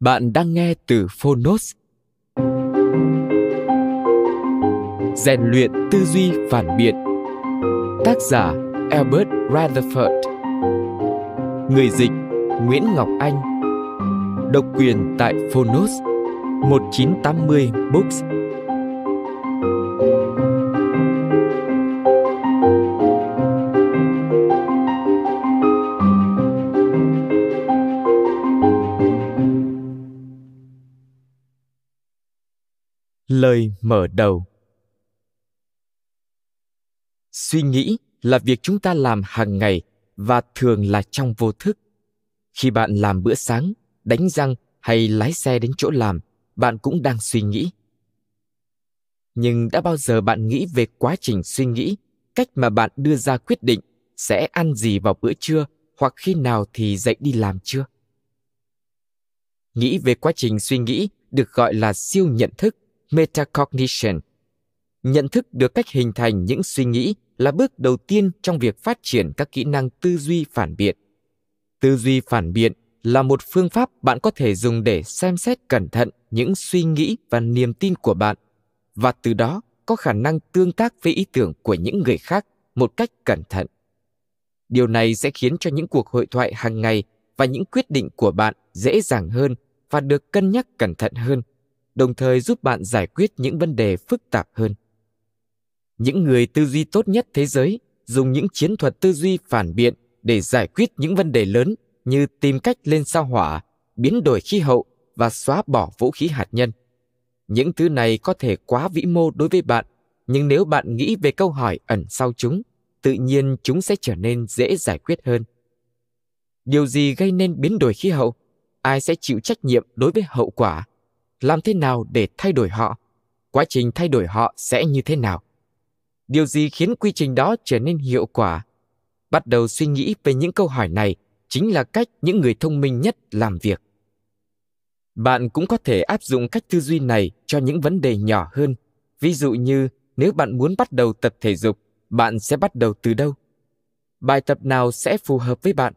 Bạn đang nghe từ Phonos. Rèn luyện tư duy phản biện. Tác giả Albert Rutherford. Người dịch Nguyễn Ngọc Anh. Độc quyền tại Phonos 1980 Books. lời mở đầu suy nghĩ là việc chúng ta làm hàng ngày và thường là trong vô thức khi bạn làm bữa sáng đánh răng hay lái xe đến chỗ làm bạn cũng đang suy nghĩ nhưng đã bao giờ bạn nghĩ về quá trình suy nghĩ cách mà bạn đưa ra quyết định sẽ ăn gì vào bữa trưa hoặc khi nào thì dậy đi làm chưa nghĩ về quá trình suy nghĩ được gọi là siêu nhận thức metacognition. Nhận thức được cách hình thành những suy nghĩ là bước đầu tiên trong việc phát triển các kỹ năng tư duy phản biện. Tư duy phản biện là một phương pháp bạn có thể dùng để xem xét cẩn thận những suy nghĩ và niềm tin của bạn và từ đó có khả năng tương tác với ý tưởng của những người khác một cách cẩn thận. Điều này sẽ khiến cho những cuộc hội thoại hàng ngày và những quyết định của bạn dễ dàng hơn và được cân nhắc cẩn thận hơn đồng thời giúp bạn giải quyết những vấn đề phức tạp hơn. Những người tư duy tốt nhất thế giới dùng những chiến thuật tư duy phản biện để giải quyết những vấn đề lớn như tìm cách lên sao hỏa, biến đổi khí hậu và xóa bỏ vũ khí hạt nhân. Những thứ này có thể quá vĩ mô đối với bạn, nhưng nếu bạn nghĩ về câu hỏi ẩn sau chúng, tự nhiên chúng sẽ trở nên dễ giải quyết hơn. Điều gì gây nên biến đổi khí hậu? Ai sẽ chịu trách nhiệm đối với hậu quả? làm thế nào để thay đổi họ quá trình thay đổi họ sẽ như thế nào điều gì khiến quy trình đó trở nên hiệu quả bắt đầu suy nghĩ về những câu hỏi này chính là cách những người thông minh nhất làm việc bạn cũng có thể áp dụng cách tư duy này cho những vấn đề nhỏ hơn ví dụ như nếu bạn muốn bắt đầu tập thể dục bạn sẽ bắt đầu từ đâu bài tập nào sẽ phù hợp với bạn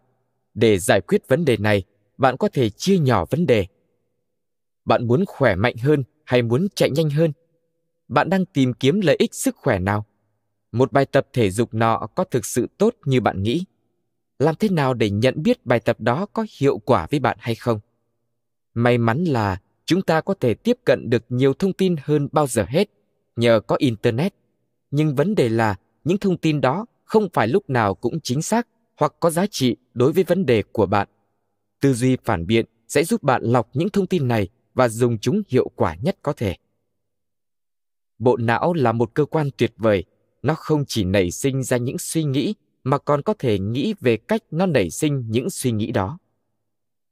để giải quyết vấn đề này bạn có thể chia nhỏ vấn đề bạn muốn khỏe mạnh hơn hay muốn chạy nhanh hơn bạn đang tìm kiếm lợi ích sức khỏe nào một bài tập thể dục nọ có thực sự tốt như bạn nghĩ làm thế nào để nhận biết bài tập đó có hiệu quả với bạn hay không may mắn là chúng ta có thể tiếp cận được nhiều thông tin hơn bao giờ hết nhờ có internet nhưng vấn đề là những thông tin đó không phải lúc nào cũng chính xác hoặc có giá trị đối với vấn đề của bạn tư duy phản biện sẽ giúp bạn lọc những thông tin này và dùng chúng hiệu quả nhất có thể. Bộ não là một cơ quan tuyệt vời, nó không chỉ nảy sinh ra những suy nghĩ mà còn có thể nghĩ về cách nó nảy sinh những suy nghĩ đó.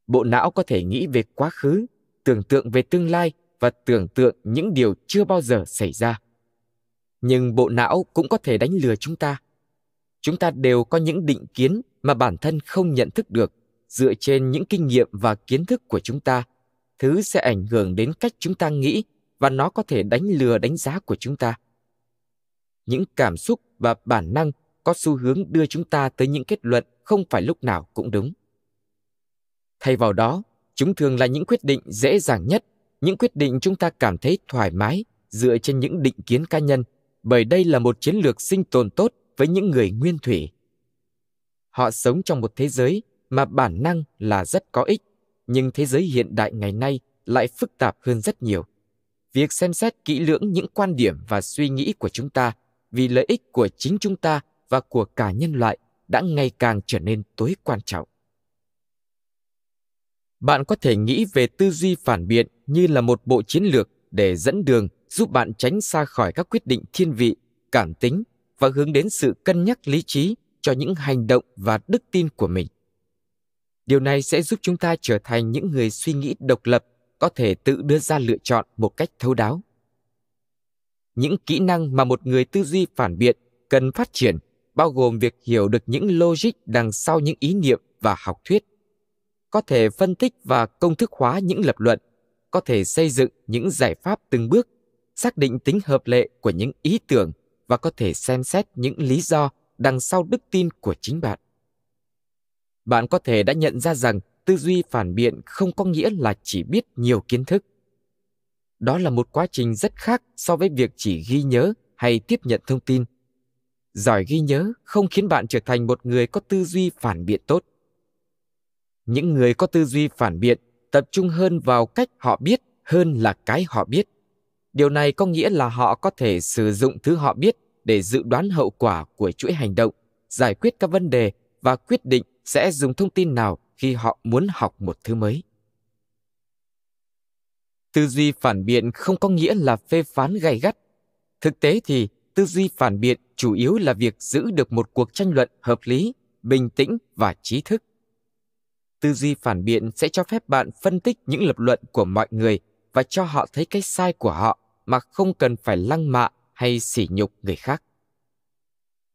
Bộ não có thể nghĩ về quá khứ, tưởng tượng về tương lai và tưởng tượng những điều chưa bao giờ xảy ra. Nhưng bộ não cũng có thể đánh lừa chúng ta. Chúng ta đều có những định kiến mà bản thân không nhận thức được dựa trên những kinh nghiệm và kiến thức của chúng ta thứ sẽ ảnh hưởng đến cách chúng ta nghĩ và nó có thể đánh lừa đánh giá của chúng ta những cảm xúc và bản năng có xu hướng đưa chúng ta tới những kết luận không phải lúc nào cũng đúng thay vào đó chúng thường là những quyết định dễ dàng nhất những quyết định chúng ta cảm thấy thoải mái dựa trên những định kiến cá nhân bởi đây là một chiến lược sinh tồn tốt với những người nguyên thủy họ sống trong một thế giới mà bản năng là rất có ích nhưng thế giới hiện đại ngày nay lại phức tạp hơn rất nhiều. Việc xem xét kỹ lưỡng những quan điểm và suy nghĩ của chúng ta vì lợi ích của chính chúng ta và của cả nhân loại đã ngày càng trở nên tối quan trọng. Bạn có thể nghĩ về tư duy phản biện như là một bộ chiến lược để dẫn đường giúp bạn tránh xa khỏi các quyết định thiên vị, cảm tính và hướng đến sự cân nhắc lý trí cho những hành động và đức tin của mình điều này sẽ giúp chúng ta trở thành những người suy nghĩ độc lập có thể tự đưa ra lựa chọn một cách thấu đáo những kỹ năng mà một người tư duy phản biện cần phát triển bao gồm việc hiểu được những logic đằng sau những ý niệm và học thuyết có thể phân tích và công thức hóa những lập luận có thể xây dựng những giải pháp từng bước xác định tính hợp lệ của những ý tưởng và có thể xem xét những lý do đằng sau đức tin của chính bạn bạn có thể đã nhận ra rằng tư duy phản biện không có nghĩa là chỉ biết nhiều kiến thức đó là một quá trình rất khác so với việc chỉ ghi nhớ hay tiếp nhận thông tin giỏi ghi nhớ không khiến bạn trở thành một người có tư duy phản biện tốt những người có tư duy phản biện tập trung hơn vào cách họ biết hơn là cái họ biết điều này có nghĩa là họ có thể sử dụng thứ họ biết để dự đoán hậu quả của chuỗi hành động giải quyết các vấn đề và quyết định sẽ dùng thông tin nào khi họ muốn học một thứ mới. Tư duy phản biện không có nghĩa là phê phán gay gắt. Thực tế thì tư duy phản biện chủ yếu là việc giữ được một cuộc tranh luận hợp lý, bình tĩnh và trí thức. Tư duy phản biện sẽ cho phép bạn phân tích những lập luận của mọi người và cho họ thấy cái sai của họ mà không cần phải lăng mạ hay sỉ nhục người khác.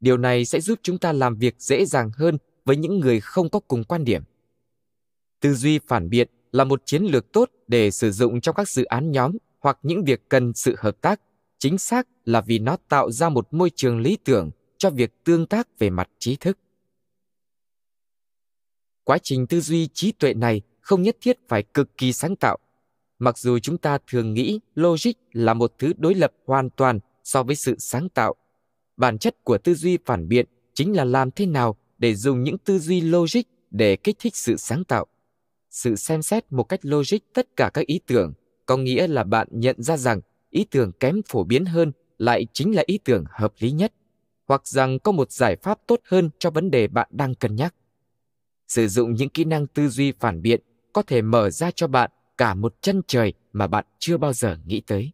Điều này sẽ giúp chúng ta làm việc dễ dàng hơn với những người không có cùng quan điểm. Tư duy phản biện là một chiến lược tốt để sử dụng trong các dự án nhóm hoặc những việc cần sự hợp tác, chính xác là vì nó tạo ra một môi trường lý tưởng cho việc tương tác về mặt trí thức. Quá trình tư duy trí tuệ này không nhất thiết phải cực kỳ sáng tạo. Mặc dù chúng ta thường nghĩ logic là một thứ đối lập hoàn toàn so với sự sáng tạo, bản chất của tư duy phản biện chính là làm thế nào để dùng những tư duy logic để kích thích sự sáng tạo sự xem xét một cách logic tất cả các ý tưởng có nghĩa là bạn nhận ra rằng ý tưởng kém phổ biến hơn lại chính là ý tưởng hợp lý nhất hoặc rằng có một giải pháp tốt hơn cho vấn đề bạn đang cân nhắc sử dụng những kỹ năng tư duy phản biện có thể mở ra cho bạn cả một chân trời mà bạn chưa bao giờ nghĩ tới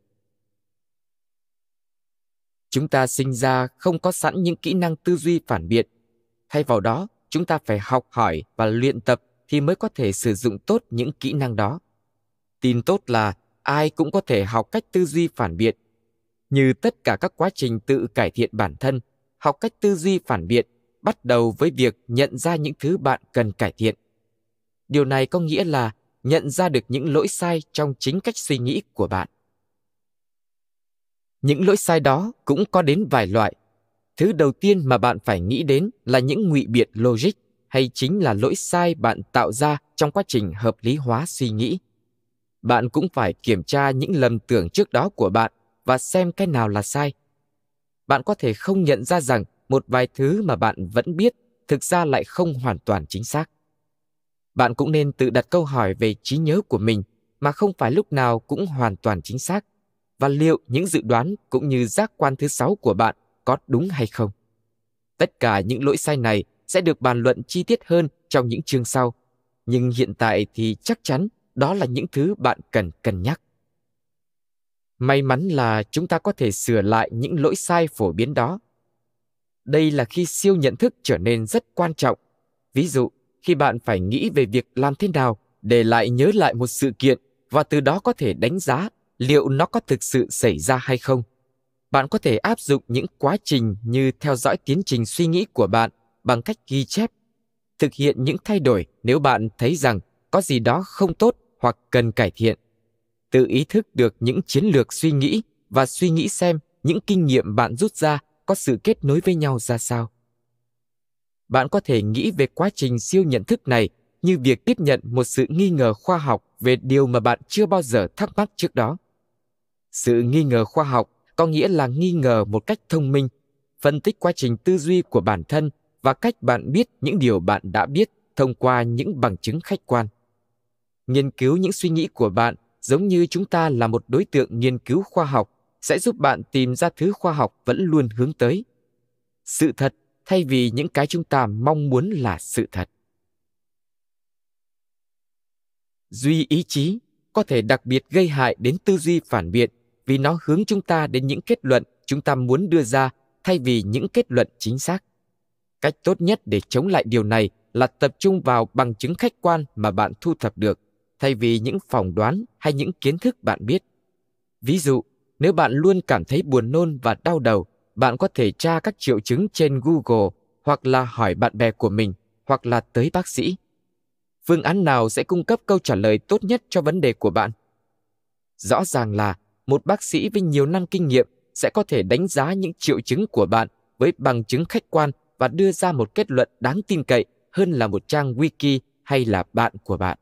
chúng ta sinh ra không có sẵn những kỹ năng tư duy phản biện Thay vào đó, chúng ta phải học hỏi và luyện tập thì mới có thể sử dụng tốt những kỹ năng đó. Tin tốt là ai cũng có thể học cách tư duy phản biện. Như tất cả các quá trình tự cải thiện bản thân, học cách tư duy phản biện bắt đầu với việc nhận ra những thứ bạn cần cải thiện. Điều này có nghĩa là nhận ra được những lỗi sai trong chính cách suy nghĩ của bạn. Những lỗi sai đó cũng có đến vài loại thứ đầu tiên mà bạn phải nghĩ đến là những ngụy biện logic hay chính là lỗi sai bạn tạo ra trong quá trình hợp lý hóa suy nghĩ bạn cũng phải kiểm tra những lầm tưởng trước đó của bạn và xem cái nào là sai bạn có thể không nhận ra rằng một vài thứ mà bạn vẫn biết thực ra lại không hoàn toàn chính xác bạn cũng nên tự đặt câu hỏi về trí nhớ của mình mà không phải lúc nào cũng hoàn toàn chính xác và liệu những dự đoán cũng như giác quan thứ sáu của bạn có đúng hay không. Tất cả những lỗi sai này sẽ được bàn luận chi tiết hơn trong những chương sau, nhưng hiện tại thì chắc chắn đó là những thứ bạn cần cân nhắc. May mắn là chúng ta có thể sửa lại những lỗi sai phổ biến đó. Đây là khi siêu nhận thức trở nên rất quan trọng. Ví dụ, khi bạn phải nghĩ về việc làm thế nào để lại nhớ lại một sự kiện và từ đó có thể đánh giá liệu nó có thực sự xảy ra hay không bạn có thể áp dụng những quá trình như theo dõi tiến trình suy nghĩ của bạn bằng cách ghi chép thực hiện những thay đổi nếu bạn thấy rằng có gì đó không tốt hoặc cần cải thiện tự ý thức được những chiến lược suy nghĩ và suy nghĩ xem những kinh nghiệm bạn rút ra có sự kết nối với nhau ra sao bạn có thể nghĩ về quá trình siêu nhận thức này như việc tiếp nhận một sự nghi ngờ khoa học về điều mà bạn chưa bao giờ thắc mắc trước đó sự nghi ngờ khoa học có nghĩa là nghi ngờ một cách thông minh phân tích quá trình tư duy của bản thân và cách bạn biết những điều bạn đã biết thông qua những bằng chứng khách quan nghiên cứu những suy nghĩ của bạn giống như chúng ta là một đối tượng nghiên cứu khoa học sẽ giúp bạn tìm ra thứ khoa học vẫn luôn hướng tới sự thật thay vì những cái chúng ta mong muốn là sự thật duy ý chí có thể đặc biệt gây hại đến tư duy phản biện vì nó hướng chúng ta đến những kết luận chúng ta muốn đưa ra thay vì những kết luận chính xác cách tốt nhất để chống lại điều này là tập trung vào bằng chứng khách quan mà bạn thu thập được thay vì những phỏng đoán hay những kiến thức bạn biết ví dụ nếu bạn luôn cảm thấy buồn nôn và đau đầu bạn có thể tra các triệu chứng trên google hoặc là hỏi bạn bè của mình hoặc là tới bác sĩ phương án nào sẽ cung cấp câu trả lời tốt nhất cho vấn đề của bạn rõ ràng là một bác sĩ với nhiều năm kinh nghiệm sẽ có thể đánh giá những triệu chứng của bạn với bằng chứng khách quan và đưa ra một kết luận đáng tin cậy hơn là một trang wiki hay là bạn của bạn.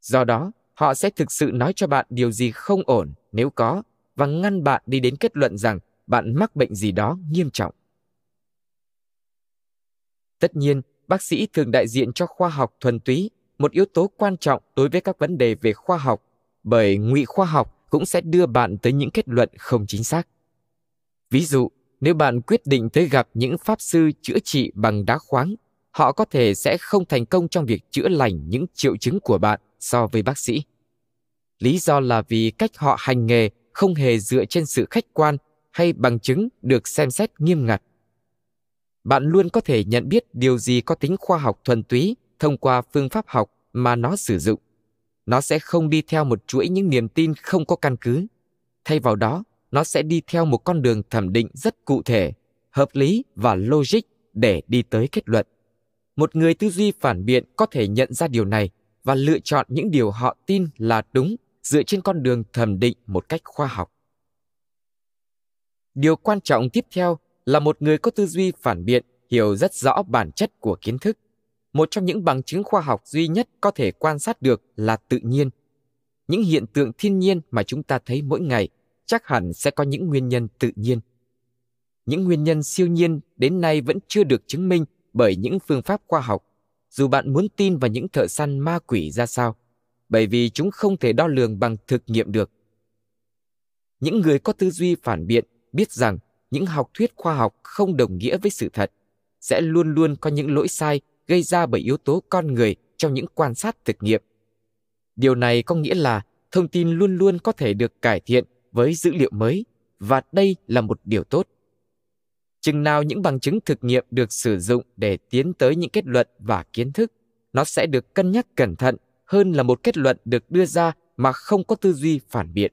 Do đó, họ sẽ thực sự nói cho bạn điều gì không ổn nếu có và ngăn bạn đi đến kết luận rằng bạn mắc bệnh gì đó nghiêm trọng. Tất nhiên, bác sĩ thường đại diện cho khoa học thuần túy, một yếu tố quan trọng đối với các vấn đề về khoa học bởi ngụy khoa học cũng sẽ đưa bạn tới những kết luận không chính xác. Ví dụ, nếu bạn quyết định tới gặp những pháp sư chữa trị bằng đá khoáng, họ có thể sẽ không thành công trong việc chữa lành những triệu chứng của bạn so với bác sĩ. Lý do là vì cách họ hành nghề không hề dựa trên sự khách quan hay bằng chứng được xem xét nghiêm ngặt. Bạn luôn có thể nhận biết điều gì có tính khoa học thuần túy thông qua phương pháp học mà nó sử dụng nó sẽ không đi theo một chuỗi những niềm tin không có căn cứ thay vào đó nó sẽ đi theo một con đường thẩm định rất cụ thể hợp lý và logic để đi tới kết luận một người tư duy phản biện có thể nhận ra điều này và lựa chọn những điều họ tin là đúng dựa trên con đường thẩm định một cách khoa học điều quan trọng tiếp theo là một người có tư duy phản biện hiểu rất rõ bản chất của kiến thức một trong những bằng chứng khoa học duy nhất có thể quan sát được là tự nhiên. Những hiện tượng thiên nhiên mà chúng ta thấy mỗi ngày chắc hẳn sẽ có những nguyên nhân tự nhiên. Những nguyên nhân siêu nhiên đến nay vẫn chưa được chứng minh bởi những phương pháp khoa học, dù bạn muốn tin vào những thợ săn ma quỷ ra sao, bởi vì chúng không thể đo lường bằng thực nghiệm được. Những người có tư duy phản biện biết rằng những học thuyết khoa học không đồng nghĩa với sự thật, sẽ luôn luôn có những lỗi sai gây ra bởi yếu tố con người trong những quan sát thực nghiệm. Điều này có nghĩa là thông tin luôn luôn có thể được cải thiện với dữ liệu mới và đây là một điều tốt. Chừng nào những bằng chứng thực nghiệm được sử dụng để tiến tới những kết luận và kiến thức, nó sẽ được cân nhắc cẩn thận hơn là một kết luận được đưa ra mà không có tư duy phản biện.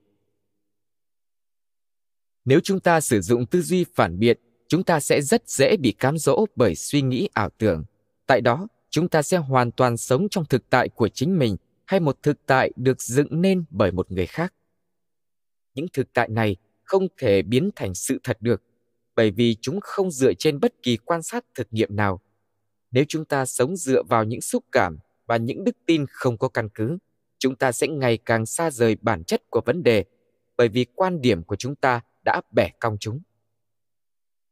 Nếu chúng ta sử dụng tư duy phản biện, chúng ta sẽ rất dễ bị cám dỗ bởi suy nghĩ ảo tưởng. Tại đó, chúng ta sẽ hoàn toàn sống trong thực tại của chính mình hay một thực tại được dựng nên bởi một người khác. Những thực tại này không thể biến thành sự thật được, bởi vì chúng không dựa trên bất kỳ quan sát thực nghiệm nào. Nếu chúng ta sống dựa vào những xúc cảm và những đức tin không có căn cứ, chúng ta sẽ ngày càng xa rời bản chất của vấn đề, bởi vì quan điểm của chúng ta đã bẻ cong chúng.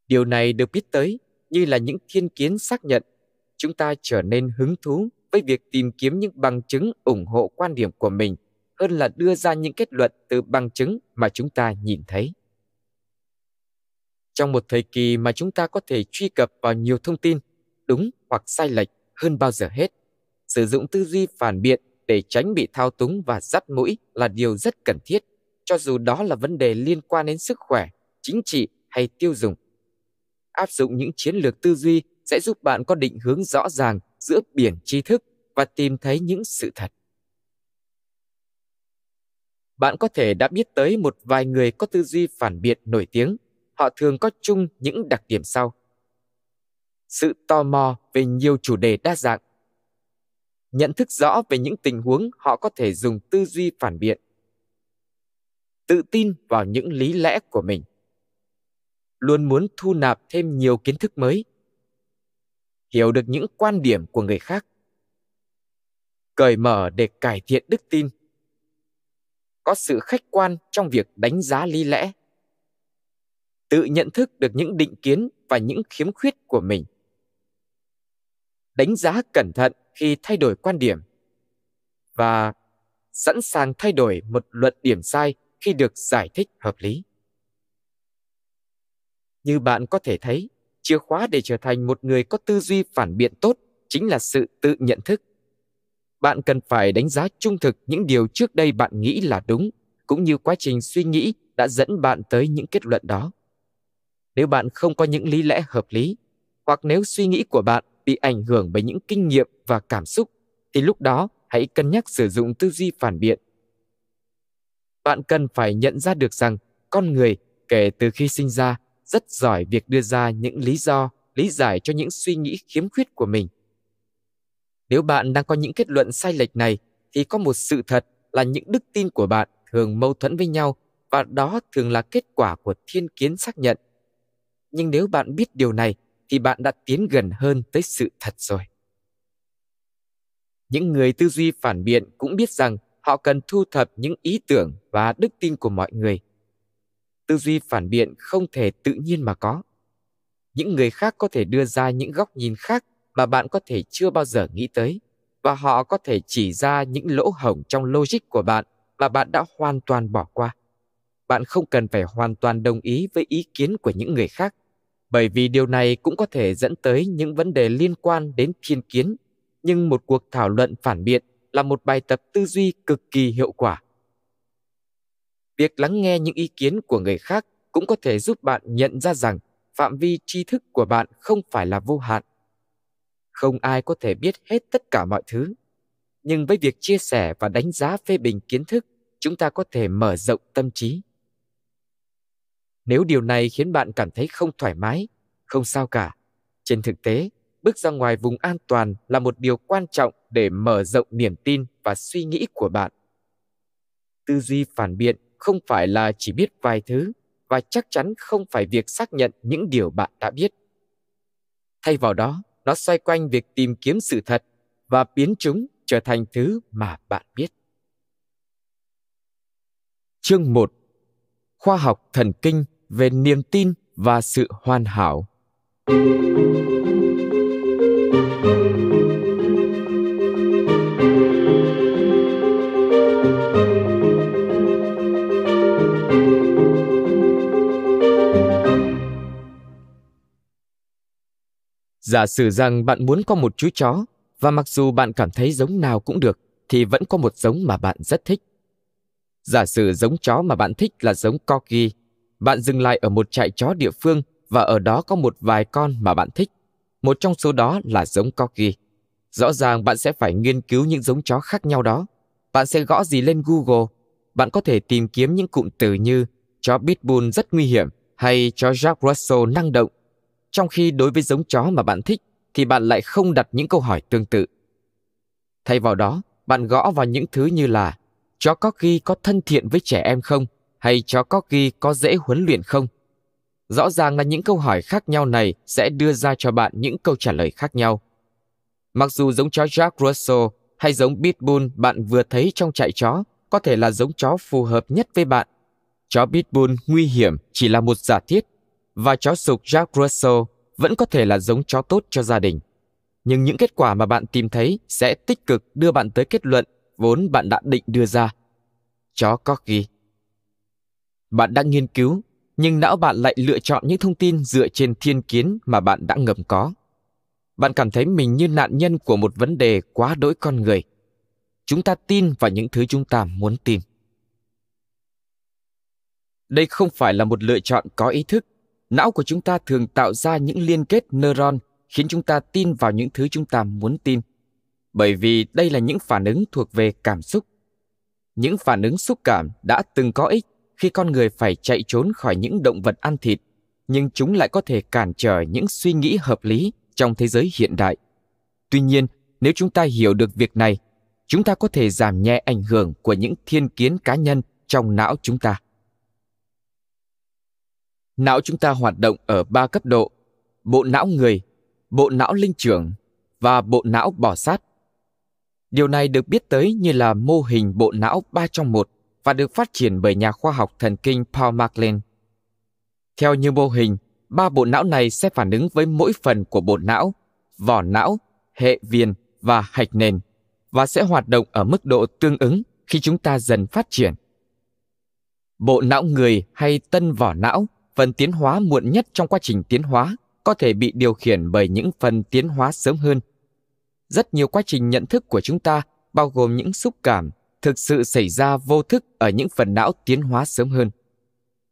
Điều này được biết tới như là những thiên kiến xác nhận chúng ta trở nên hứng thú với việc tìm kiếm những bằng chứng ủng hộ quan điểm của mình hơn là đưa ra những kết luận từ bằng chứng mà chúng ta nhìn thấy. Trong một thời kỳ mà chúng ta có thể truy cập vào nhiều thông tin đúng hoặc sai lệch hơn bao giờ hết, sử dụng tư duy phản biện để tránh bị thao túng và dắt mũi là điều rất cần thiết, cho dù đó là vấn đề liên quan đến sức khỏe, chính trị hay tiêu dùng. Áp dụng những chiến lược tư duy sẽ giúp bạn có định hướng rõ ràng giữa biển tri thức và tìm thấy những sự thật. Bạn có thể đã biết tới một vài người có tư duy phản biện nổi tiếng. Họ thường có chung những đặc điểm sau. Sự tò mò về nhiều chủ đề đa dạng. Nhận thức rõ về những tình huống họ có thể dùng tư duy phản biện. Tự tin vào những lý lẽ của mình. Luôn muốn thu nạp thêm nhiều kiến thức mới – hiểu được những quan điểm của người khác cởi mở để cải thiện đức tin có sự khách quan trong việc đánh giá lý lẽ tự nhận thức được những định kiến và những khiếm khuyết của mình đánh giá cẩn thận khi thay đổi quan điểm và sẵn sàng thay đổi một luận điểm sai khi được giải thích hợp lý như bạn có thể thấy chìa khóa để trở thành một người có tư duy phản biện tốt chính là sự tự nhận thức bạn cần phải đánh giá trung thực những điều trước đây bạn nghĩ là đúng cũng như quá trình suy nghĩ đã dẫn bạn tới những kết luận đó nếu bạn không có những lý lẽ hợp lý hoặc nếu suy nghĩ của bạn bị ảnh hưởng bởi những kinh nghiệm và cảm xúc thì lúc đó hãy cân nhắc sử dụng tư duy phản biện bạn cần phải nhận ra được rằng con người kể từ khi sinh ra rất giỏi việc đưa ra những lý do lý giải cho những suy nghĩ khiếm khuyết của mình nếu bạn đang có những kết luận sai lệch này thì có một sự thật là những đức tin của bạn thường mâu thuẫn với nhau và đó thường là kết quả của thiên kiến xác nhận nhưng nếu bạn biết điều này thì bạn đã tiến gần hơn tới sự thật rồi những người tư duy phản biện cũng biết rằng họ cần thu thập những ý tưởng và đức tin của mọi người tư duy phản biện không thể tự nhiên mà có những người khác có thể đưa ra những góc nhìn khác mà bạn có thể chưa bao giờ nghĩ tới và họ có thể chỉ ra những lỗ hổng trong logic của bạn mà bạn đã hoàn toàn bỏ qua bạn không cần phải hoàn toàn đồng ý với ý kiến của những người khác bởi vì điều này cũng có thể dẫn tới những vấn đề liên quan đến thiên kiến nhưng một cuộc thảo luận phản biện là một bài tập tư duy cực kỳ hiệu quả Việc lắng nghe những ý kiến của người khác cũng có thể giúp bạn nhận ra rằng phạm vi tri thức của bạn không phải là vô hạn. Không ai có thể biết hết tất cả mọi thứ, nhưng với việc chia sẻ và đánh giá phê bình kiến thức, chúng ta có thể mở rộng tâm trí. Nếu điều này khiến bạn cảm thấy không thoải mái, không sao cả. Trên thực tế, bước ra ngoài vùng an toàn là một điều quan trọng để mở rộng niềm tin và suy nghĩ của bạn. Tư duy phản biện không phải là chỉ biết vài thứ và chắc chắn không phải việc xác nhận những điều bạn đã biết. Thay vào đó, nó xoay quanh việc tìm kiếm sự thật và biến chúng trở thành thứ mà bạn biết. Chương 1 Khoa học thần kinh về niềm tin và sự hoàn hảo. Thank you. Giả sử rằng bạn muốn có một chú chó và mặc dù bạn cảm thấy giống nào cũng được thì vẫn có một giống mà bạn rất thích. Giả sử giống chó mà bạn thích là giống Corgi, bạn dừng lại ở một trại chó địa phương và ở đó có một vài con mà bạn thích. Một trong số đó là giống Corgi. Rõ ràng bạn sẽ phải nghiên cứu những giống chó khác nhau đó. Bạn sẽ gõ gì lên Google, bạn có thể tìm kiếm những cụm từ như chó Pitbull rất nguy hiểm hay chó Jack Russell năng động trong khi đối với giống chó mà bạn thích thì bạn lại không đặt những câu hỏi tương tự. Thay vào đó, bạn gõ vào những thứ như là chó corgi có thân thiện với trẻ em không hay chó corgi có dễ huấn luyện không? Rõ ràng là những câu hỏi khác nhau này sẽ đưa ra cho bạn những câu trả lời khác nhau. Mặc dù giống chó Jack Russell hay giống Pitbull bạn vừa thấy trong trại chó có thể là giống chó phù hợp nhất với bạn. Chó Pitbull nguy hiểm chỉ là một giả thiết và chó sục Jack Russell vẫn có thể là giống chó tốt cho gia đình. Nhưng những kết quả mà bạn tìm thấy sẽ tích cực đưa bạn tới kết luận vốn bạn đã định đưa ra. Chó Corgi Bạn đang nghiên cứu, nhưng não bạn lại lựa chọn những thông tin dựa trên thiên kiến mà bạn đã ngầm có. Bạn cảm thấy mình như nạn nhân của một vấn đề quá đỗi con người. Chúng ta tin vào những thứ chúng ta muốn tin. Đây không phải là một lựa chọn có ý thức não của chúng ta thường tạo ra những liên kết neuron khiến chúng ta tin vào những thứ chúng ta muốn tin bởi vì đây là những phản ứng thuộc về cảm xúc những phản ứng xúc cảm đã từng có ích khi con người phải chạy trốn khỏi những động vật ăn thịt nhưng chúng lại có thể cản trở những suy nghĩ hợp lý trong thế giới hiện đại tuy nhiên nếu chúng ta hiểu được việc này chúng ta có thể giảm nhẹ ảnh hưởng của những thiên kiến cá nhân trong não chúng ta não chúng ta hoạt động ở ba cấp độ bộ não người bộ não linh trưởng và bộ não bỏ sát điều này được biết tới như là mô hình bộ não ba trong một và được phát triển bởi nhà khoa học thần kinh Paul MacLean. Theo như mô hình, ba bộ não này sẽ phản ứng với mỗi phần của bộ não, vỏ não, hệ viền và hạch nền và sẽ hoạt động ở mức độ tương ứng khi chúng ta dần phát triển. Bộ não người hay tân vỏ não phần tiến hóa muộn nhất trong quá trình tiến hóa có thể bị điều khiển bởi những phần tiến hóa sớm hơn. Rất nhiều quá trình nhận thức của chúng ta bao gồm những xúc cảm thực sự xảy ra vô thức ở những phần não tiến hóa sớm hơn.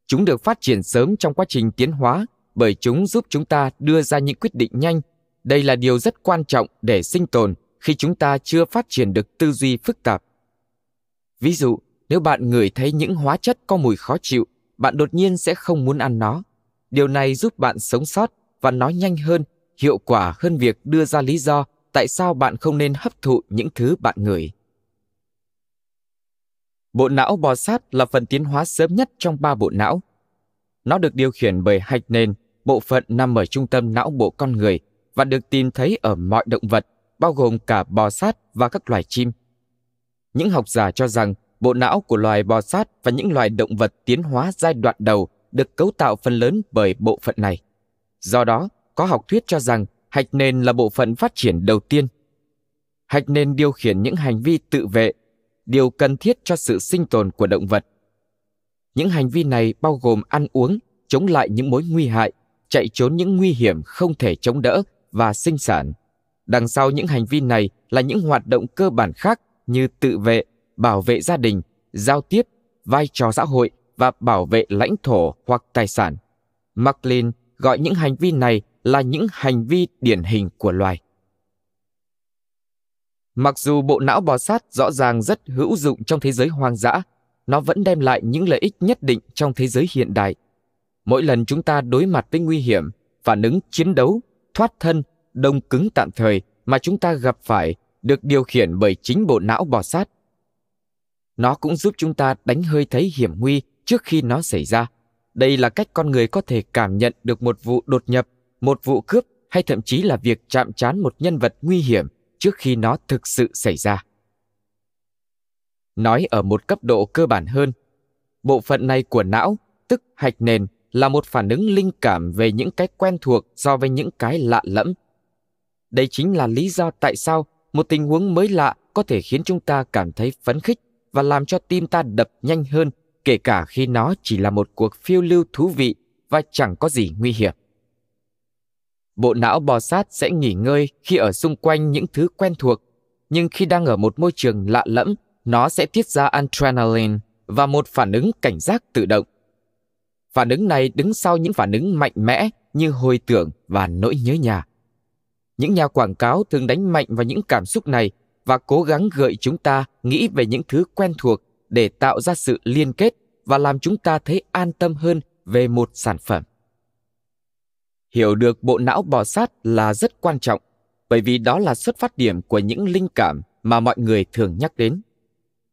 Chúng được phát triển sớm trong quá trình tiến hóa bởi chúng giúp chúng ta đưa ra những quyết định nhanh. Đây là điều rất quan trọng để sinh tồn khi chúng ta chưa phát triển được tư duy phức tạp. Ví dụ, nếu bạn ngửi thấy những hóa chất có mùi khó chịu, bạn đột nhiên sẽ không muốn ăn nó. Điều này giúp bạn sống sót và nói nhanh hơn, hiệu quả hơn việc đưa ra lý do tại sao bạn không nên hấp thụ những thứ bạn ngửi. Bộ não bò sát là phần tiến hóa sớm nhất trong ba bộ não. Nó được điều khiển bởi hạch nền, bộ phận nằm ở trung tâm não bộ con người và được tìm thấy ở mọi động vật, bao gồm cả bò sát và các loài chim. Những học giả cho rằng Bộ não của loài bò sát và những loài động vật tiến hóa giai đoạn đầu được cấu tạo phần lớn bởi bộ phận này. Do đó, có học thuyết cho rằng hạch nền là bộ phận phát triển đầu tiên. Hạch nền điều khiển những hành vi tự vệ, điều cần thiết cho sự sinh tồn của động vật. Những hành vi này bao gồm ăn uống, chống lại những mối nguy hại, chạy trốn những nguy hiểm không thể chống đỡ và sinh sản. Đằng sau những hành vi này là những hoạt động cơ bản khác như tự vệ, bảo vệ gia đình, giao tiếp, vai trò xã hội và bảo vệ lãnh thổ hoặc tài sản. Maclean gọi những hành vi này là những hành vi điển hình của loài. Mặc dù bộ não bò sát rõ ràng rất hữu dụng trong thế giới hoang dã, nó vẫn đem lại những lợi ích nhất định trong thế giới hiện đại. Mỗi lần chúng ta đối mặt với nguy hiểm, phản ứng chiến đấu, thoát thân, đông cứng tạm thời mà chúng ta gặp phải được điều khiển bởi chính bộ não bò sát nó cũng giúp chúng ta đánh hơi thấy hiểm nguy trước khi nó xảy ra. Đây là cách con người có thể cảm nhận được một vụ đột nhập, một vụ cướp hay thậm chí là việc chạm trán một nhân vật nguy hiểm trước khi nó thực sự xảy ra. Nói ở một cấp độ cơ bản hơn, bộ phận này của não, tức hạch nền, là một phản ứng linh cảm về những cái quen thuộc so với những cái lạ lẫm. Đây chính là lý do tại sao một tình huống mới lạ có thể khiến chúng ta cảm thấy phấn khích và làm cho tim ta đập nhanh hơn kể cả khi nó chỉ là một cuộc phiêu lưu thú vị và chẳng có gì nguy hiểm. Bộ não bò sát sẽ nghỉ ngơi khi ở xung quanh những thứ quen thuộc, nhưng khi đang ở một môi trường lạ lẫm, nó sẽ tiết ra adrenaline và một phản ứng cảnh giác tự động. Phản ứng này đứng sau những phản ứng mạnh mẽ như hồi tưởng và nỗi nhớ nhà. Những nhà quảng cáo thường đánh mạnh vào những cảm xúc này và cố gắng gợi chúng ta nghĩ về những thứ quen thuộc để tạo ra sự liên kết và làm chúng ta thấy an tâm hơn về một sản phẩm hiểu được bộ não bò sát là rất quan trọng bởi vì đó là xuất phát điểm của những linh cảm mà mọi người thường nhắc đến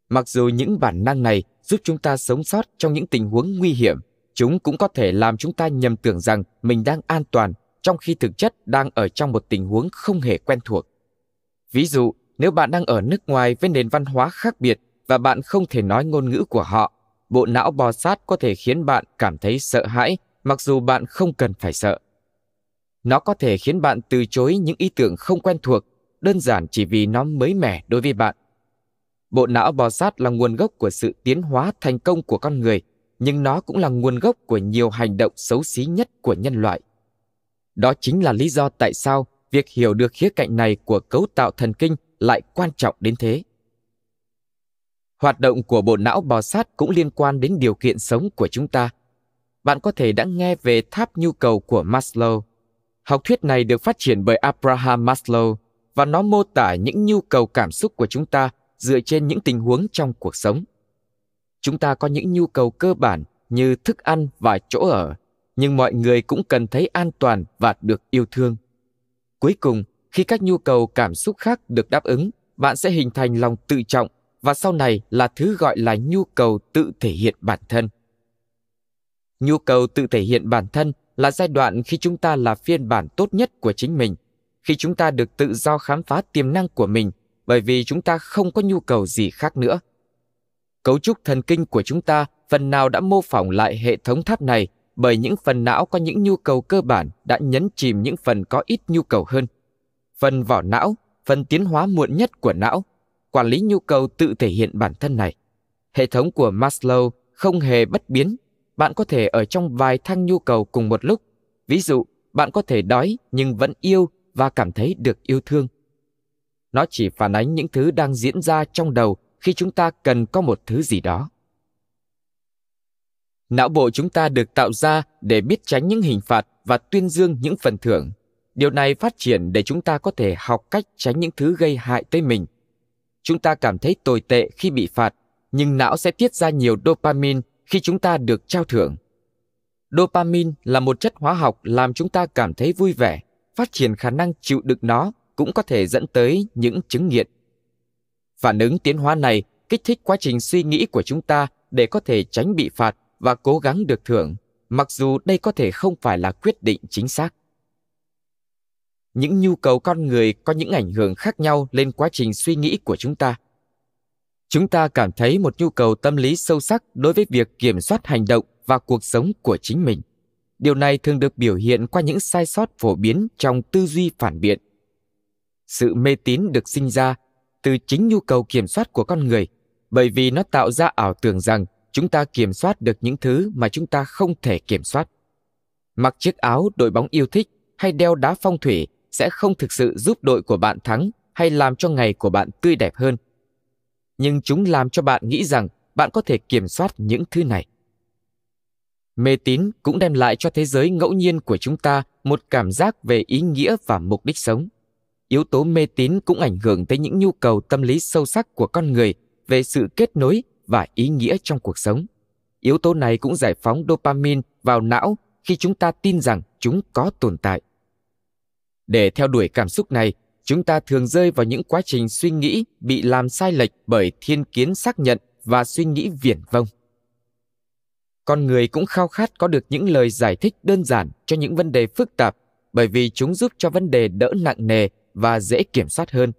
mặc dù những bản năng này giúp chúng ta sống sót trong những tình huống nguy hiểm chúng cũng có thể làm chúng ta nhầm tưởng rằng mình đang an toàn trong khi thực chất đang ở trong một tình huống không hề quen thuộc ví dụ nếu bạn đang ở nước ngoài với nền văn hóa khác biệt và bạn không thể nói ngôn ngữ của họ, bộ não bò sát có thể khiến bạn cảm thấy sợ hãi mặc dù bạn không cần phải sợ. Nó có thể khiến bạn từ chối những ý tưởng không quen thuộc đơn giản chỉ vì nó mới mẻ đối với bạn. Bộ não bò sát là nguồn gốc của sự tiến hóa thành công của con người, nhưng nó cũng là nguồn gốc của nhiều hành động xấu xí nhất của nhân loại. Đó chính là lý do tại sao việc hiểu được khía cạnh này của cấu tạo thần kinh lại quan trọng đến thế. Hoạt động của bộ não bò sát cũng liên quan đến điều kiện sống của chúng ta. Bạn có thể đã nghe về tháp nhu cầu của Maslow. Học thuyết này được phát triển bởi Abraham Maslow và nó mô tả những nhu cầu cảm xúc của chúng ta dựa trên những tình huống trong cuộc sống. Chúng ta có những nhu cầu cơ bản như thức ăn và chỗ ở, nhưng mọi người cũng cần thấy an toàn và được yêu thương. Cuối cùng, khi các nhu cầu cảm xúc khác được đáp ứng bạn sẽ hình thành lòng tự trọng và sau này là thứ gọi là nhu cầu tự thể hiện bản thân nhu cầu tự thể hiện bản thân là giai đoạn khi chúng ta là phiên bản tốt nhất của chính mình khi chúng ta được tự do khám phá tiềm năng của mình bởi vì chúng ta không có nhu cầu gì khác nữa cấu trúc thần kinh của chúng ta phần nào đã mô phỏng lại hệ thống tháp này bởi những phần não có những nhu cầu cơ bản đã nhấn chìm những phần có ít nhu cầu hơn phần vỏ não, phần tiến hóa muộn nhất của não, quản lý nhu cầu tự thể hiện bản thân này. Hệ thống của Maslow không hề bất biến, bạn có thể ở trong vài thang nhu cầu cùng một lúc. Ví dụ, bạn có thể đói nhưng vẫn yêu và cảm thấy được yêu thương. Nó chỉ phản ánh những thứ đang diễn ra trong đầu khi chúng ta cần có một thứ gì đó. Não bộ chúng ta được tạo ra để biết tránh những hình phạt và tuyên dương những phần thưởng điều này phát triển để chúng ta có thể học cách tránh những thứ gây hại tới mình chúng ta cảm thấy tồi tệ khi bị phạt nhưng não sẽ tiết ra nhiều dopamine khi chúng ta được trao thưởng dopamine là một chất hóa học làm chúng ta cảm thấy vui vẻ phát triển khả năng chịu đựng nó cũng có thể dẫn tới những chứng nghiện phản ứng tiến hóa này kích thích quá trình suy nghĩ của chúng ta để có thể tránh bị phạt và cố gắng được thưởng mặc dù đây có thể không phải là quyết định chính xác những nhu cầu con người có những ảnh hưởng khác nhau lên quá trình suy nghĩ của chúng ta chúng ta cảm thấy một nhu cầu tâm lý sâu sắc đối với việc kiểm soát hành động và cuộc sống của chính mình điều này thường được biểu hiện qua những sai sót phổ biến trong tư duy phản biện sự mê tín được sinh ra từ chính nhu cầu kiểm soát của con người bởi vì nó tạo ra ảo tưởng rằng chúng ta kiểm soát được những thứ mà chúng ta không thể kiểm soát mặc chiếc áo đội bóng yêu thích hay đeo đá phong thủy sẽ không thực sự giúp đội của bạn thắng hay làm cho ngày của bạn tươi đẹp hơn. Nhưng chúng làm cho bạn nghĩ rằng bạn có thể kiểm soát những thứ này. Mê tín cũng đem lại cho thế giới ngẫu nhiên của chúng ta một cảm giác về ý nghĩa và mục đích sống. Yếu tố mê tín cũng ảnh hưởng tới những nhu cầu tâm lý sâu sắc của con người về sự kết nối và ý nghĩa trong cuộc sống. Yếu tố này cũng giải phóng dopamine vào não khi chúng ta tin rằng chúng có tồn tại để theo đuổi cảm xúc này chúng ta thường rơi vào những quá trình suy nghĩ bị làm sai lệch bởi thiên kiến xác nhận và suy nghĩ viển vông con người cũng khao khát có được những lời giải thích đơn giản cho những vấn đề phức tạp bởi vì chúng giúp cho vấn đề đỡ nặng nề và dễ kiểm soát hơn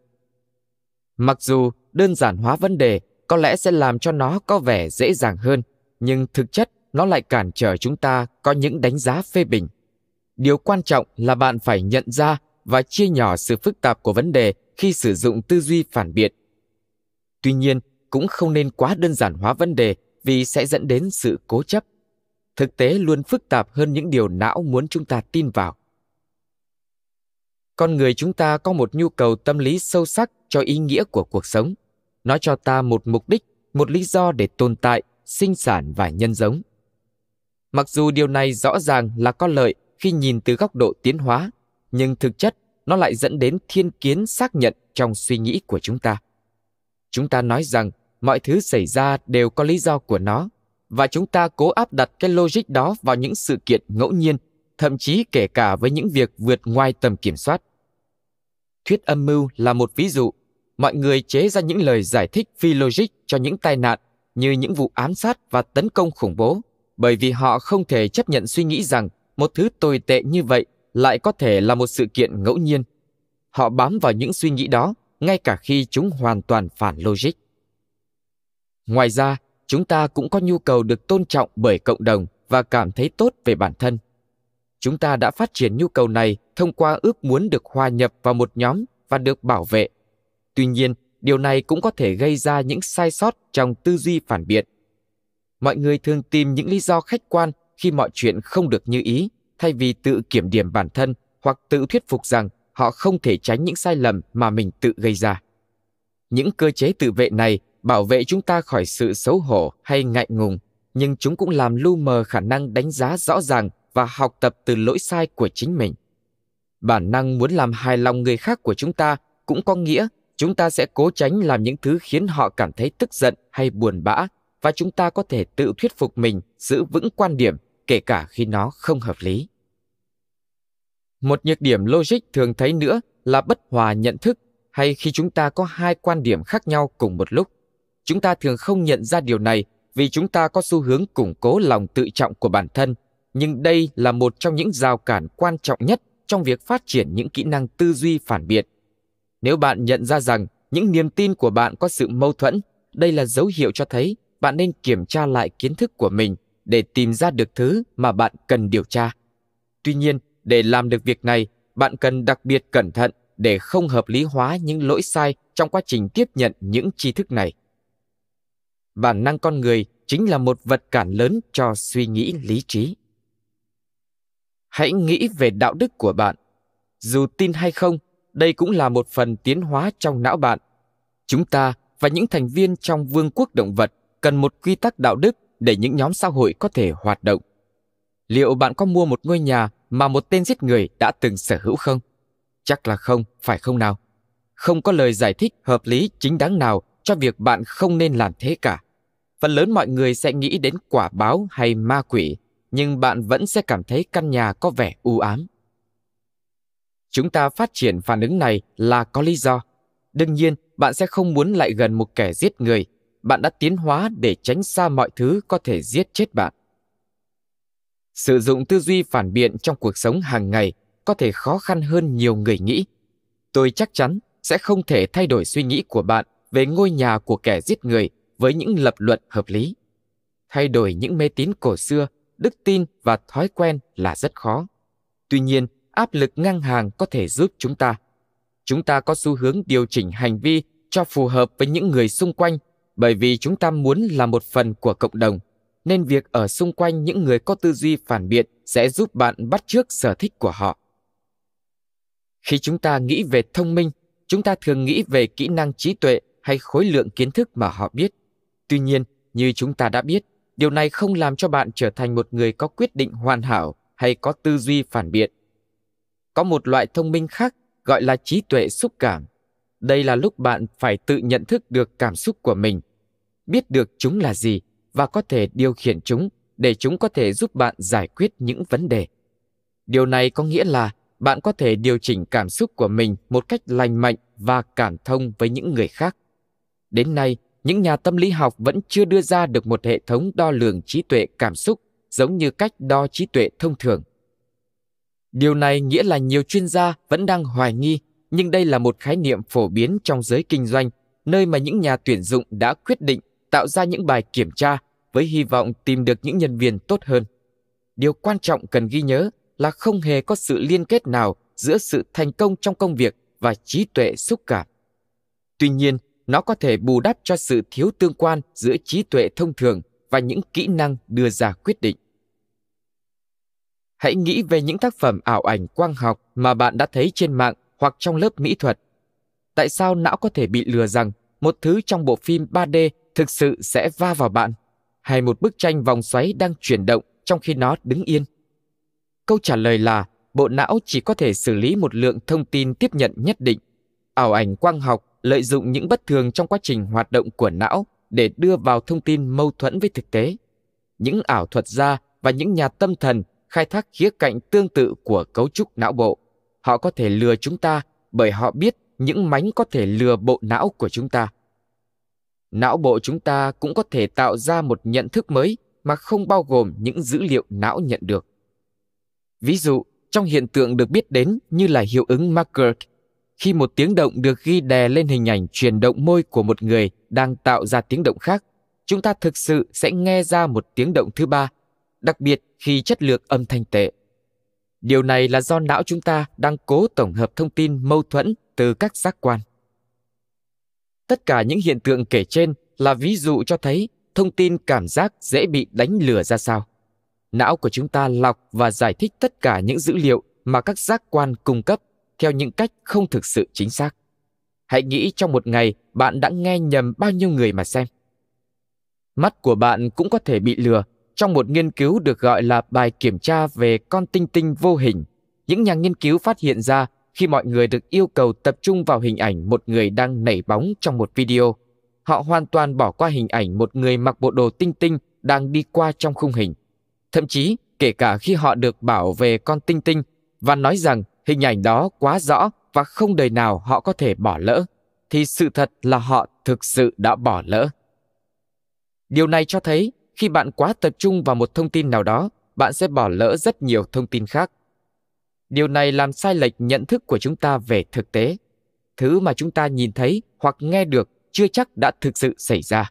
mặc dù đơn giản hóa vấn đề có lẽ sẽ làm cho nó có vẻ dễ dàng hơn nhưng thực chất nó lại cản trở chúng ta có những đánh giá phê bình điều quan trọng là bạn phải nhận ra và chia nhỏ sự phức tạp của vấn đề khi sử dụng tư duy phản biện. Tuy nhiên, cũng không nên quá đơn giản hóa vấn đề vì sẽ dẫn đến sự cố chấp. Thực tế luôn phức tạp hơn những điều não muốn chúng ta tin vào. Con người chúng ta có một nhu cầu tâm lý sâu sắc cho ý nghĩa của cuộc sống. Nó cho ta một mục đích, một lý do để tồn tại, sinh sản và nhân giống. Mặc dù điều này rõ ràng là có lợi khi nhìn từ góc độ tiến hóa, nhưng thực chất nó lại dẫn đến thiên kiến xác nhận trong suy nghĩ của chúng ta chúng ta nói rằng mọi thứ xảy ra đều có lý do của nó và chúng ta cố áp đặt cái logic đó vào những sự kiện ngẫu nhiên thậm chí kể cả với những việc vượt ngoài tầm kiểm soát thuyết âm mưu là một ví dụ mọi người chế ra những lời giải thích phi logic cho những tai nạn như những vụ ám sát và tấn công khủng bố bởi vì họ không thể chấp nhận suy nghĩ rằng một thứ tồi tệ như vậy lại có thể là một sự kiện ngẫu nhiên. Họ bám vào những suy nghĩ đó ngay cả khi chúng hoàn toàn phản logic. Ngoài ra, chúng ta cũng có nhu cầu được tôn trọng bởi cộng đồng và cảm thấy tốt về bản thân. Chúng ta đã phát triển nhu cầu này thông qua ước muốn được hòa nhập vào một nhóm và được bảo vệ. Tuy nhiên, điều này cũng có thể gây ra những sai sót trong tư duy phản biện. Mọi người thường tìm những lý do khách quan khi mọi chuyện không được như ý thay vì tự kiểm điểm bản thân hoặc tự thuyết phục rằng họ không thể tránh những sai lầm mà mình tự gây ra. Những cơ chế tự vệ này bảo vệ chúng ta khỏi sự xấu hổ hay ngại ngùng, nhưng chúng cũng làm lu mờ khả năng đánh giá rõ ràng và học tập từ lỗi sai của chính mình. Bản năng muốn làm hài lòng người khác của chúng ta cũng có nghĩa chúng ta sẽ cố tránh làm những thứ khiến họ cảm thấy tức giận hay buồn bã và chúng ta có thể tự thuyết phục mình giữ vững quan điểm kể cả khi nó không hợp lý. Một nhược điểm logic thường thấy nữa là bất hòa nhận thức hay khi chúng ta có hai quan điểm khác nhau cùng một lúc. Chúng ta thường không nhận ra điều này vì chúng ta có xu hướng củng cố lòng tự trọng của bản thân, nhưng đây là một trong những rào cản quan trọng nhất trong việc phát triển những kỹ năng tư duy phản biện. Nếu bạn nhận ra rằng những niềm tin của bạn có sự mâu thuẫn, đây là dấu hiệu cho thấy bạn nên kiểm tra lại kiến thức của mình để tìm ra được thứ mà bạn cần điều tra. Tuy nhiên, để làm được việc này, bạn cần đặc biệt cẩn thận để không hợp lý hóa những lỗi sai trong quá trình tiếp nhận những tri thức này. Bản năng con người chính là một vật cản lớn cho suy nghĩ lý trí. Hãy nghĩ về đạo đức của bạn. Dù tin hay không, đây cũng là một phần tiến hóa trong não bạn. Chúng ta và những thành viên trong vương quốc động vật cần một quy tắc đạo đức để những nhóm xã hội có thể hoạt động. Liệu bạn có mua một ngôi nhà mà một tên giết người đã từng sở hữu không? Chắc là không, phải không nào? Không có lời giải thích hợp lý chính đáng nào cho việc bạn không nên làm thế cả. Phần lớn mọi người sẽ nghĩ đến quả báo hay ma quỷ, nhưng bạn vẫn sẽ cảm thấy căn nhà có vẻ u ám. Chúng ta phát triển phản ứng này là có lý do. Đương nhiên, bạn sẽ không muốn lại gần một kẻ giết người bạn đã tiến hóa để tránh xa mọi thứ có thể giết chết bạn. Sử dụng tư duy phản biện trong cuộc sống hàng ngày có thể khó khăn hơn nhiều người nghĩ. Tôi chắc chắn sẽ không thể thay đổi suy nghĩ của bạn về ngôi nhà của kẻ giết người với những lập luận hợp lý. Thay đổi những mê tín cổ xưa, đức tin và thói quen là rất khó. Tuy nhiên, áp lực ngang hàng có thể giúp chúng ta. Chúng ta có xu hướng điều chỉnh hành vi cho phù hợp với những người xung quanh bởi vì chúng ta muốn là một phần của cộng đồng nên việc ở xung quanh những người có tư duy phản biện sẽ giúp bạn bắt chước sở thích của họ khi chúng ta nghĩ về thông minh chúng ta thường nghĩ về kỹ năng trí tuệ hay khối lượng kiến thức mà họ biết tuy nhiên như chúng ta đã biết điều này không làm cho bạn trở thành một người có quyết định hoàn hảo hay có tư duy phản biện có một loại thông minh khác gọi là trí tuệ xúc cảm đây là lúc bạn phải tự nhận thức được cảm xúc của mình biết được chúng là gì và có thể điều khiển chúng để chúng có thể giúp bạn giải quyết những vấn đề điều này có nghĩa là bạn có thể điều chỉnh cảm xúc của mình một cách lành mạnh và cảm thông với những người khác đến nay những nhà tâm lý học vẫn chưa đưa ra được một hệ thống đo lường trí tuệ cảm xúc giống như cách đo trí tuệ thông thường điều này nghĩa là nhiều chuyên gia vẫn đang hoài nghi nhưng đây là một khái niệm phổ biến trong giới kinh doanh, nơi mà những nhà tuyển dụng đã quyết định tạo ra những bài kiểm tra với hy vọng tìm được những nhân viên tốt hơn. Điều quan trọng cần ghi nhớ là không hề có sự liên kết nào giữa sự thành công trong công việc và trí tuệ xúc cảm. Tuy nhiên, nó có thể bù đắp cho sự thiếu tương quan giữa trí tuệ thông thường và những kỹ năng đưa ra quyết định. Hãy nghĩ về những tác phẩm ảo ảnh quang học mà bạn đã thấy trên mạng hoặc trong lớp mỹ thuật. Tại sao não có thể bị lừa rằng một thứ trong bộ phim 3D thực sự sẽ va vào bạn, hay một bức tranh vòng xoáy đang chuyển động trong khi nó đứng yên? Câu trả lời là bộ não chỉ có thể xử lý một lượng thông tin tiếp nhận nhất định. Ảo ảnh quang học lợi dụng những bất thường trong quá trình hoạt động của não để đưa vào thông tin mâu thuẫn với thực tế. Những ảo thuật gia và những nhà tâm thần khai thác khía cạnh tương tự của cấu trúc não bộ họ có thể lừa chúng ta bởi họ biết những mánh có thể lừa bộ não của chúng ta não bộ chúng ta cũng có thể tạo ra một nhận thức mới mà không bao gồm những dữ liệu não nhận được ví dụ trong hiện tượng được biết đến như là hiệu ứng Markert, khi một tiếng động được ghi đè lên hình ảnh chuyển động môi của một người đang tạo ra tiếng động khác, chúng ta thực sự sẽ nghe ra một tiếng động thứ ba, đặc biệt khi chất lượng âm thanh tệ. Điều này là do não chúng ta đang cố tổng hợp thông tin mâu thuẫn từ các giác quan. Tất cả những hiện tượng kể trên là ví dụ cho thấy thông tin cảm giác dễ bị đánh lừa ra sao. Não của chúng ta lọc và giải thích tất cả những dữ liệu mà các giác quan cung cấp theo những cách không thực sự chính xác. Hãy nghĩ trong một ngày bạn đã nghe nhầm bao nhiêu người mà xem. Mắt của bạn cũng có thể bị lừa trong một nghiên cứu được gọi là bài kiểm tra về con tinh tinh vô hình, những nhà nghiên cứu phát hiện ra khi mọi người được yêu cầu tập trung vào hình ảnh một người đang nảy bóng trong một video, họ hoàn toàn bỏ qua hình ảnh một người mặc bộ đồ tinh tinh đang đi qua trong khung hình. Thậm chí, kể cả khi họ được bảo về con tinh tinh và nói rằng hình ảnh đó quá rõ và không đời nào họ có thể bỏ lỡ, thì sự thật là họ thực sự đã bỏ lỡ. Điều này cho thấy khi bạn quá tập trung vào một thông tin nào đó bạn sẽ bỏ lỡ rất nhiều thông tin khác điều này làm sai lệch nhận thức của chúng ta về thực tế thứ mà chúng ta nhìn thấy hoặc nghe được chưa chắc đã thực sự xảy ra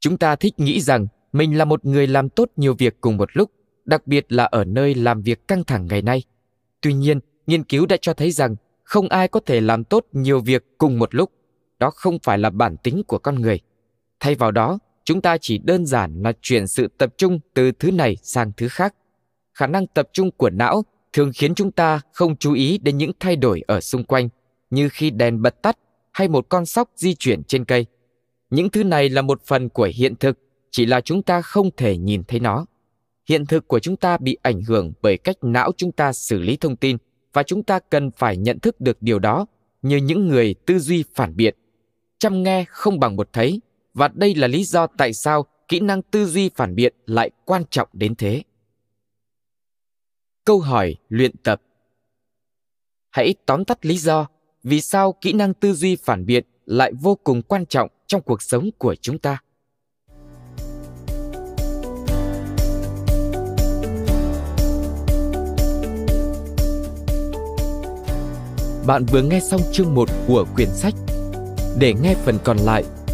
chúng ta thích nghĩ rằng mình là một người làm tốt nhiều việc cùng một lúc đặc biệt là ở nơi làm việc căng thẳng ngày nay tuy nhiên nghiên cứu đã cho thấy rằng không ai có thể làm tốt nhiều việc cùng một lúc đó không phải là bản tính của con người thay vào đó chúng ta chỉ đơn giản là chuyển sự tập trung từ thứ này sang thứ khác. Khả năng tập trung của não thường khiến chúng ta không chú ý đến những thay đổi ở xung quanh, như khi đèn bật tắt hay một con sóc di chuyển trên cây. Những thứ này là một phần của hiện thực, chỉ là chúng ta không thể nhìn thấy nó. Hiện thực của chúng ta bị ảnh hưởng bởi cách não chúng ta xử lý thông tin và chúng ta cần phải nhận thức được điều đó như những người tư duy phản biện. Chăm nghe không bằng một thấy và đây là lý do tại sao kỹ năng tư duy phản biện lại quan trọng đến thế. Câu hỏi luyện tập Hãy tóm tắt lý do vì sao kỹ năng tư duy phản biện lại vô cùng quan trọng trong cuộc sống của chúng ta. Bạn vừa nghe xong chương 1 của quyển sách. Để nghe phần còn lại,